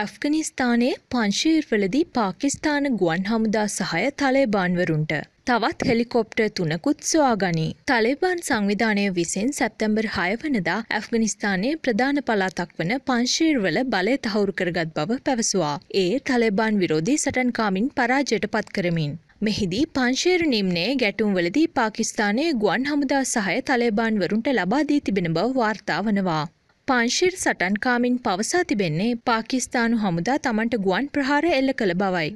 ඇෆ්ගනිස්ථානයේ පංශීර්වලදී පාකිස්ථාන ගුවන් හමුදා සහය තලේබාන්වරුන්ට. තවත් හෙලිකොප්ටර් තුනකුත් සොයාගනී. තලේබාන් සංවිධානය විසින් සැප්තැම්බර් හයවනදා ඇෆ්ගනිස්ථානයේ ප්‍රධාන පලාතක් වන පංශීර්වල බලය තහවුරු කරගත් බව පැවසවා. ඒ තලේබාන් විරෝධී සටන්කාමින් පරාජයට පත් කරමින්. මෙහිදී පංශේර නිම්නයේ ගැටුම්වලදී පාකිස්ථානයේ ගුවන් හමුදා සහය තලේබාන්වරුන්ට ලබාදී තිබෙන බව වාර්තා වනවා. පංශිර් සටන්කාමින් පවසා තිබෙන්නේ පාකිස්තානු හමුදා තමන්ට ගුවන් ප්‍රහාර එල්ල කළ බවයි.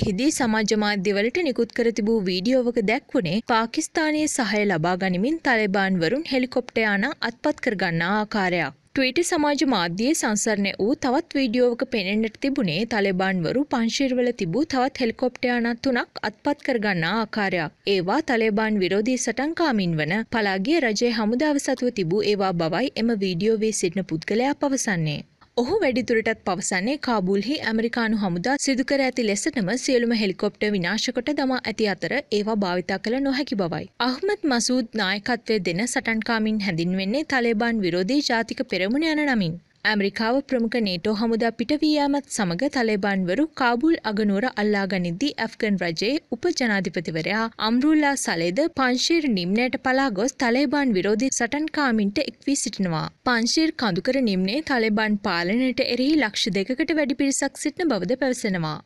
එහිදී සමාජ මාධ්‍යවලට නිකුත් කර තිබූ වීඩියෝවක දැක්වුණේ පාකිස්තානයේ සහය ලබා ගනිමින් තලෙබාන්වරුන් හෙලිකොප්ටයානා අත්පත් කරගන්නා ආකාරයක්. ට්විටි සමාජ මාධ්‍යයේ සංසරණය වූ තවත් වීඩියෝවක පෙනෙන්නට තිබුණේ තලෙබාන්වරු පංශිර්වල තිබූ තවත් හෙලිකොප්ටයානත් තුනක් අත්පත් කරගන්නා ආකාරයක්. ඒවා තලෙබාන් විරෝධී සටන්කාමින් වන පලාගේ රජය හමුදාව සතුව තිබූ ඒවා බවයි එම වීඩියෝවේ සිටින පුද්ගලයා පවසන්නේ. ඔහු වැඩිදුරටත් පවසන්නේ කාබුල්හි ඇමරිකානු හමුදා සිදුකර ඇති ලෙසටම සියලුම හෙලිකොප්ට විනාශකොට දමා ඇති අතර ඒවා භාවිතා කළ නොහැකි බවයි. අහමත් මසූද් නායකත්වය දෙන සටන්කාමින් හැඳින්වෙන්නේ තලේබාන් විරෝධී ජාතික පෙරමුණ යන නමින්. ඇමරිකාව ප්‍රමුඛ නේටෝ හමුදා පිටවීයමත් සමඟ තලෙබන්වරු කාබුල් අගනුවර අල්ලා ගනිද්දී ඇෆ්ගන් රජයේ උප ජනාධිපතිවරයා අම්රුල්ලා සලේද පංශීර් නිම්නයට පලා ගොස් තලෙබාන් විරෝධී සටන්කාමින්ට එක්වී සිටිනවා. පංශීර් කඳුකර නිම්නේ තලෙබන් පාලනයට එරෙහි ලක්ෂ දෙකකට වැඩි පිරිසක් සිටින බවද පැවසෙනවා.